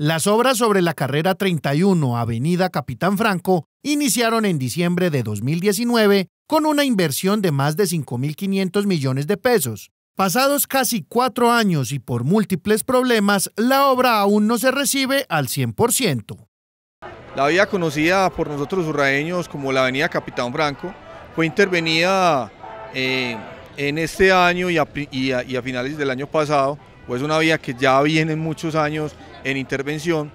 Las obras sobre la carrera 31 Avenida Capitán Franco iniciaron en diciembre de 2019 con una inversión de más de 5.500 millones de pesos. Pasados casi cuatro años y por múltiples problemas, la obra aún no se recibe al 100%. La vía conocida por nosotros urraeños como la Avenida Capitán Franco fue intervenida eh, en este año y a finales del año pasado pues una vía que ya viene muchos años en intervención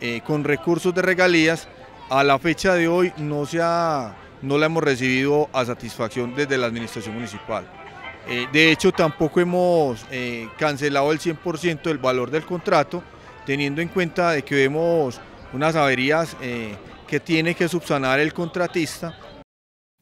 eh, con recursos de regalías. A la fecha de hoy no, se ha, no la hemos recibido a satisfacción desde la administración municipal. Eh, de hecho, tampoco hemos eh, cancelado el 100% del valor del contrato, teniendo en cuenta de que vemos unas averías que tiene que subsanar el contratista.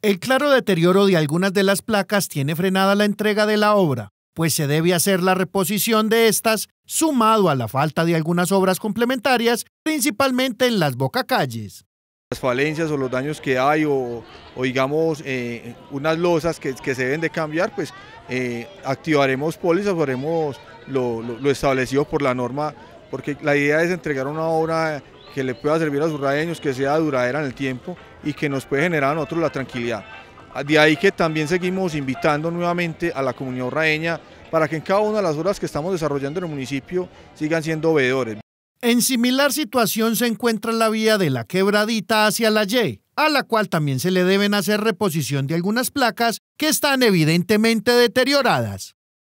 El claro deterioro de algunas de las placas tiene frenada la entrega de la obra, pues se debe hacer la reposición de estas, sumado a la falta de algunas obras complementarias, principalmente en las bocacalles. Las falencias o los daños que hay o, digamos eh, unas losas que, se deben de cambiar, pues eh, activaremos pólizas, haremos lo, lo, establecido por la norma, porque la idea es entregar una obra que le pueda servir a sus raeños, que sea duradera en el tiempo y que nos puede generar a nosotros la tranquilidad. De ahí que también seguimos invitando nuevamente a la comunidad raeña para que en cada una de las obras que estamos desarrollando en el municipio sigan siendo veedores. En similar situación se encuentra la vía de la quebradita hacia la Y, a la cual también se le deben hacer reposición de algunas placas que están evidentemente deterioradas.